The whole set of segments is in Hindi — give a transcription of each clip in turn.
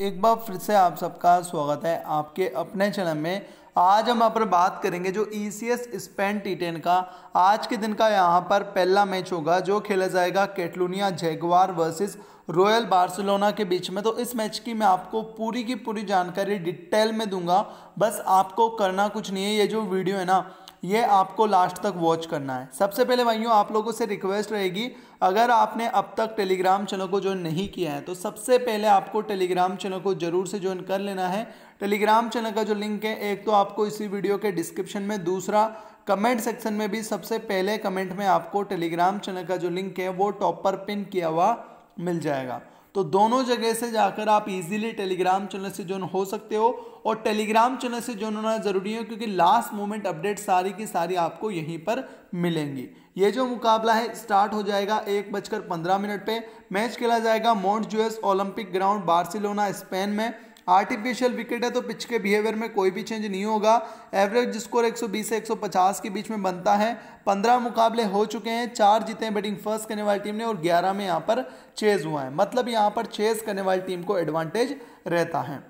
एक बार फिर से आप सबका स्वागत है आपके अपने चैनल में आज हम यहाँ पर बात करेंगे जो E C S Spain T ten का आज के दिन का यहाँ पर पहला मैच होगा जो खेला जाएगा Catalonia Jaguar versus Royal Barcelona के बीच में तो इस मैच की मैं आपको पूरी की पूरी जानकारी डिटेल में दूंगा बस आपको करना कुछ नहीं है ये जो वीडियो है ना ये आपको लास्ट तक वॉच करना है सबसे पहले भाइयों आप लोगों से रिक्वेस्ट रहेगी अगर आपने अब तक टेलीग्राम चैनल को ज्वाइन नहीं किया है तो सबसे पहले आपको टेलीग्राम चैनल को ज़रूर से ज्वाइन कर लेना है टेलीग्राम चैनल का जो लिंक है एक तो आपको इसी वीडियो के डिस्क्रिप्शन में दूसरा कमेंट सेक्शन में भी सबसे पहले कमेंट में आपको टेलीग्राम चैनल का जो लिंक है वो टॉप पर पिन किया हुआ मिल जाएगा तो दोनों जगह से जाकर आप इजीली टेलीग्राम चैनल से ज्वाइन हो सकते हो और टेलीग्राम चैनल से ज्वाइन होना ज़रूरी है क्योंकि लास्ट मोमेंट अपडेट सारी की सारी आपको यहीं पर मिलेंगी ये जो मुकाबला है स्टार्ट हो जाएगा एक बजकर पंद्रह मिनट पे मैच खेला जाएगा Montjuic Olympic ground Barcelona Spain में आर्टिफिशियल विकेट है तो पिच के बिहेवियर में कोई भी चेंज नहीं होगा एवरेज स्कोर 120 से 150 के बीच में बनता है 15 मुकाबले हो चुके हैं चार जीते हैं बैटिंग फर्स्ट करने वाली टीम ने और 11 में यहाँ पर चेज हुआ है मतलब यहाँ पर चेज करने वाली टीम को एडवांटेज रहता है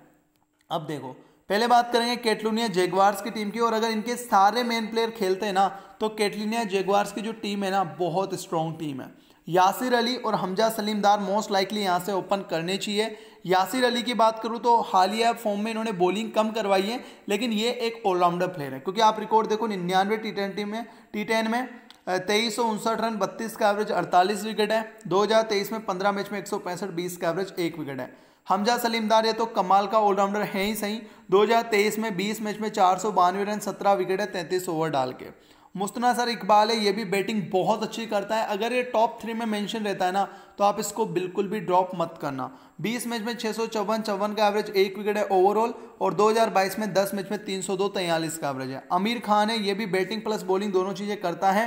अब देखो पहले बात करेंगे कैटलूनिया जेगवार्स की टीम की और अगर इनके सारे मेन प्लेयर खेलते हैं ना तो केटलिनिया जेगवार्स की जो टीम है ना बहुत स्ट्रॉन्ग टीम है यासिर अली और हमजा सलीमदार मोस्ट लाइकली यहाँ से ओपन करने चाहिए यासिर अली की बात करूँ तो हालिया फॉर्म में इन्होंने बॉलिंग कम करवाई है लेकिन ये एक ऑलराउंडर प्लेयर है क्योंकि आप रिकॉर्ड देखो निन्यानवे टी ट्वेंटी में टी टेन में तेईस सौ उनसठ रन बत्तीस का एवरेज अड़तालीस विकेट है 2023 में 15 मैच में एक सौ पैंसठ बीस का एवरेज एक विकेट है हमजा सलीमदार ये तो कमाल का ऑलराउंडर है ही सही 2023 में 20 मैच में चार सौ बानवे रन 17 विकेट है 33 ओवर डाल के मुस्तना सर इकबाल है ये भी बैटिंग बहुत अच्छी करता है अगर ये टॉप थ्री में मेंशन रहता है ना तो आप इसको बिल्कुल भी ड्रॉप मत करना 20 मैच में छः सौ का एवरेज एक विकेट है ओवरऑल और 2022 में 10 मैच में 302 तैंतालीस का एवरेज है आमिर खान है ये भी बैटिंग प्लस बॉलिंग दोनों चीज़ें करता है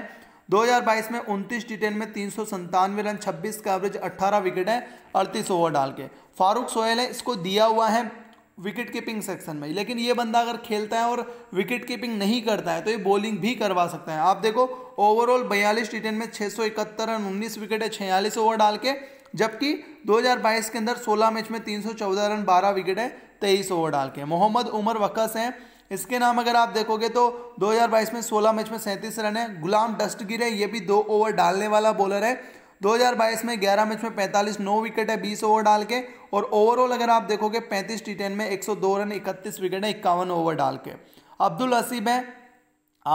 2022 में उनतीस टी में तीन रन छब्बीस का एवरेज 18 विकेट है 38 ओवर डाल के फारूक सोहेल है इसको दिया हुआ है विकेट कीपिंग सेक्शन में लेकिन ये बंदा अगर खेलता है और विकेट कीपिंग नहीं करता है तो ये बॉलिंग भी करवा सकता है आप देखो ओवरऑल बयालीस टी में छः सौ इकहत्तर रन उन्नीस विकेटें छियालीस ओवर डाल के जबकि 2022 के अंदर 16 मैच में 314 रन 12 विकेट है तेईस ओवर डाल के मोहम्मद उमर वकस हैं इसके नाम अगर आप देखोगे तो 2022 में 16 मैच में 37 रन है गुलाम डस्टगिर है ये भी दो ओवर डालने वाला बॉलर है 2022 में 11 मैच में 45 नौ विकेट है 20 ओवर डाल के और ओवरऑल अगर आप देखोगे 35 टी टेन में 102 रन 31 विकेट है इक्यावन ओवर डाल के अब्दुल असीब है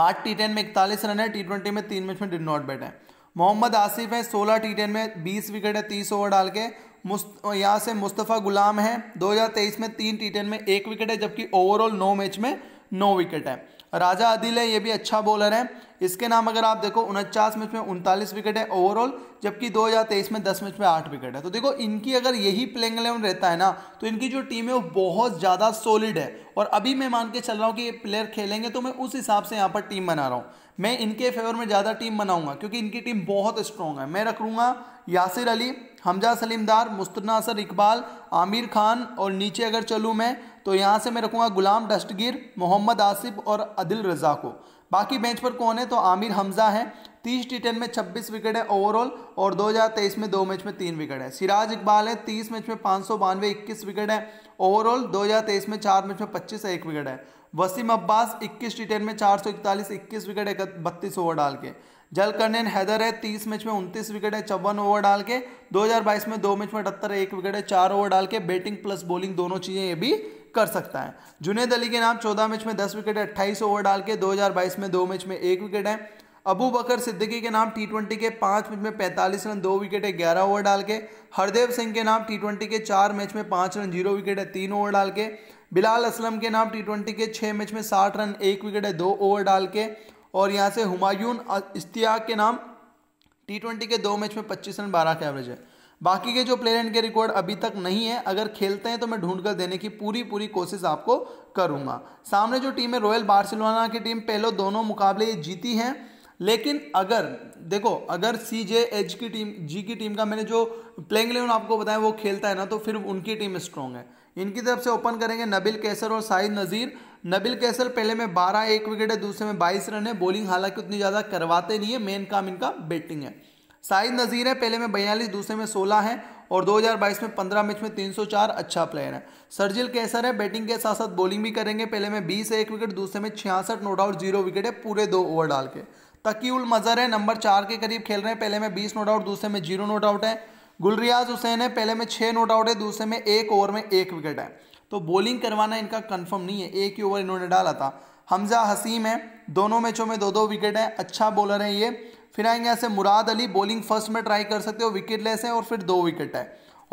आठ टी टेन में इकतालीस रन है टी ट्वेंटी में तीन मैच में डिड नॉट बैट है मोहम्मद आसिफ है सोलह टी टेन में बीस विकेट है तीस ओवर डाल के मुस्त यहाँ से मुस्तफ़ा गुलाम है 2023 में तीन टी टेन में एक विकेट है जबकि ओवरऑल नौ मैच में नौ विकेट है राजा आदिल है ये भी अच्छा बॉलर है इसके नाम अगर आप देखो उनचास मैच में उनतालीस विकेट है ओवरऑल जबकि 2023 में 10 मैच में आठ विकेट है तो देखो इनकी अगर यही प्लेइंग इलेवन रहता है ना तो इनकी जो टीम है वो बहुत ज़्यादा सॉलिड है और अभी मैं मान के चल रहा हूँ कि ये प्लेयर खेलेंगे तो मैं उस हिसाब से यहाँ पर टीम बना रहा हूँ मैं इनके फेवर में ज़्यादा टीम बनाऊंगा क्योंकि इनकी टीम बहुत स्ट्रॉन्ग है मैं रख लूँगा यासिर अली हमजा सलीमदार मुस्तनासर इकबाल आमिर खान और नीचे अगर चलूँ मैं तो यहाँ से मैं रखूँगा गुलाम डस्टगिर मोहम्मद आसिफ और अदिल रज़ा को बाकी बेंच पर कौन है तो आमिर हमजा है तीस टी टेन में छब्बीस विकेट है ओवरऑल और 2023 में दो मैच में तीन विकेट है सिराज इकबाल है तीस मैच में पाँच सौ बानवे इक्कीस विकेट है ओवरऑल 2023 में चार मैच में पच्चीस एक विकेट है वसीम अब्बास इक्कीस टी टेन में चार सौ इकतालीस इक्कीस विकेट बत्तीस ओवर डाल के जलकर्णन हैदर है तीस मैच में उनतीस विकेट है चौवन ओवर डाल के बाईस में दो मैच में अठहत्तर एक विकेट है चार ओवर डाल के बैटिंग प्लस बॉलिंग दोनों चीज़ें ये भी कर सकता है जुनेद अली के नाम चौदह मैच में दस विकेट है अट्ठाईस ओवर डाल के बाईस में दो मैच में एक विकेट है अबू बकर सिद्दीकी के नाम टी ट्वेंटी के पांच मैच में पैंतालीस रन दो विकेट है ग्यारह ओवर डाल के हरदेव सिंह के नाम टी ट्वेंटी के चार मैच में पांच रन जीरो विकेट है तीन ओवर डाल के बिलाल असलम के नाम टी ट्वेंटी के छह मैच में साठ रन एक विकेट है दो ओवर डाल के और यहाँ से हुमायून इस्तिया के नाम टी ट्वेंटी के दो मैच में पच्चीस रन बारह का एवरेज है बाकी के जो प्लेयर इनके रिकॉर्ड अभी तक नहीं है अगर खेलते हैं तो मैं ढूंढ कर देने की पूरी पूरी कोशिश आपको करूंगा सामने जो टीम है रॉयल बार्सिलोना की टीम पहले दोनों मुकाबले जीती हैं लेकिन अगर देखो अगर सी जे एच की टीम जी की टीम का मैंने जो प्लेइंग लेवन आपको बताया वो खेलता है ना तो फिर उनकी टीम स्ट्रॉन्ग है इनकी तरफ से ओपन करेंगे नबिल कैसर और साहिद नज़ीर नबिल कैसल पहले में 12 एक विकेट है दूसरे में 22 रन है बॉलिंग हालांकि उतनी ज़्यादा करवाते नहीं है मेन काम इनका बैटिंग है साहिद नज़ीर है पहले में बयालीस दूसरे में सोलह है और 2022 में 15 मैच में 304 अच्छा प्लेयर है सर्जिल कैसर है बैटिंग के साथ साथ बॉलिंग भी करेंगे पहले में 20 एक विकेट दूसरे में छियासठ नोट आउट जीरो विकेट है पूरे दो ओवर डाल के तकी उल मज़र है नंबर चार के करीब खेल रहे हैं पहले में बीस नोट आउट दूसरे में जीरो नोट आउट है गुलरियाज हुसैन है पहले में छः नोट आउट है दूसरे में एक ओवर में एक विकेट है तो बॉलिंग करवाना इनका कन्फर्म नहीं है एक ही ओवर इन्होंने डाला था हमजा हसीम है दोनों मैचों में दो दो विकेट हैं अच्छा बॉलर है ये फिर आएंगे ऐसे मुराद अली बॉलिंग फर्स्ट में ट्राई कर सकते हो विकेट लेस है और फिर दो विकेट है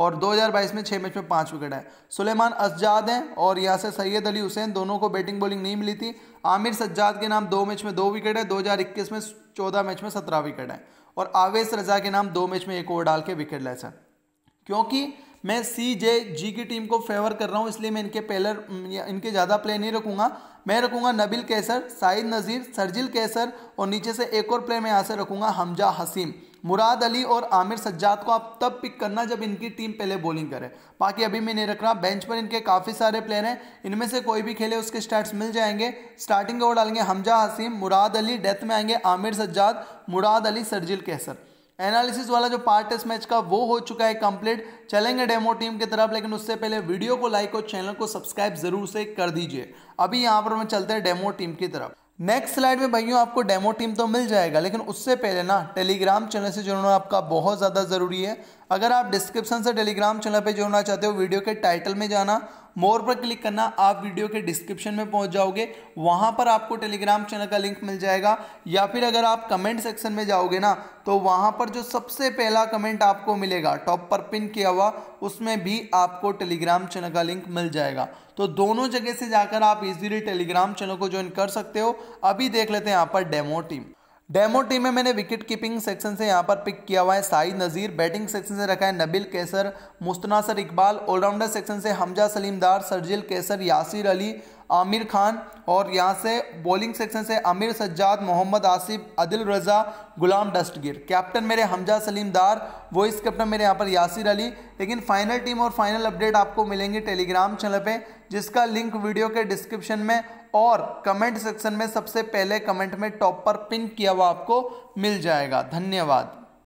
और 2022 में छः मैच में पाँच विकेट है सुलेमान अजाद हैं और यहाँ से सैयद अली हुसैन दोनों को बैटिंग बॉलिंग नहीं मिली थी आमिर सज्जाद के नाम दो मैच में दो विकेट है 2021 में 14 मैच में 17 विकेट है और आवेश रजा के नाम दो मैच में एक ओवर डाल के विकेट लेस है क्योंकि मैं सी जे जी की टीम को फेवर कर रहा हूँ इसलिए मैं इनके पहले इनके ज़्यादा प्लेयर नहीं रखूँगा मैं रखूँगा नबील कैसर साइद नज़ीर सरजिल कैसर और नीचे से एक और प्लेयर मैं यहाँ से रखूँगा हमजा हसीम मुराद अली और आमिर सज्जाद को आप तब पिक करना जब इनकी टीम पहले बॉलिंग करे बाकी अभी मैं नहीं रख रहा बेंच पर इनके काफ़ी सारे प्लेयर हैं इनमें से कोई भी खेले उसके स्टार्ट मिल जाएंगे स्टार्टिंग ओवर डालेंगे हमजा हसीम मुराद अली डेथ में आएंगे आमिर सज्जाद मुराद अली सरजिल कैसर एनालिसिस वाला जो पार्ट है मैच का वो हो चुका है कंप्लीट चलेंगे डेमो टीम की तरफ लेकिन उससे पहले वीडियो को लाइक और चैनल को सब्सक्राइब जरूर से कर दीजिए अभी यहाँ पर मैं चलते हैं डेमो टीम की तरफ नेक्स्ट स्लाइड में भाइयों आपको डेमो टीम तो मिल जाएगा लेकिन उससे पहले ना टेलीग्राम चैनल से जुड़ना आपका बहुत ज़्यादा ज़रूरी है अगर आप डिस्क्रिप्शन से टेलीग्राम चैनल पर जुड़ना चाहते हो वीडियो के टाइटल में जाना मोर पर क्लिक करना आप वीडियो के डिस्क्रिप्शन में पहुंच जाओगे वहां पर आपको टेलीग्राम चैनल का लिंक मिल जाएगा या फिर अगर आप कमेंट सेक्शन में जाओगे ना तो वहां पर जो सबसे पहला कमेंट आपको मिलेगा टॉप पर पिन किया हुआ उसमें भी आपको टेलीग्राम चैनल का लिंक मिल जाएगा तो दोनों जगह से जाकर आप इजीली टेलीग्राम चैनल को ज्वाइन कर सकते हो अभी देख लेते हैं यहाँ पर डेमो टीम डेमो टीम में मैंने विकेट कीपिंग सेक्शन से यहाँ पर पिक किया हुआ है साइद नज़ीर बैटिंग सेक्शन से रखा है नबील कैसर मुस्तनासर इकबाल ऑलराउंडर सेक्शन से हमजा सलीमदार सरजिल कैसर यासिर अली आमिर खान और यहाँ से बॉलिंग सेक्शन से आमिर सज्जाद मोहम्मद आसिफ अदिल रज़ा गुलाम डस्टगिर कैप्टन मेरे हमजा सलीमदार वॉइस कैप्टन मेरे यहाँ पर यासिर अली लेकिन फाइनल टीम और फाइनल अपडेट आपको मिलेंगी टेलीग्राम चैनल पे जिसका लिंक वीडियो के डिस्क्रिप्शन में और कमेंट सेक्शन में सबसे पहले कमेंट में टॉप पर पिन किया हुआ आपको मिल जाएगा धन्यवाद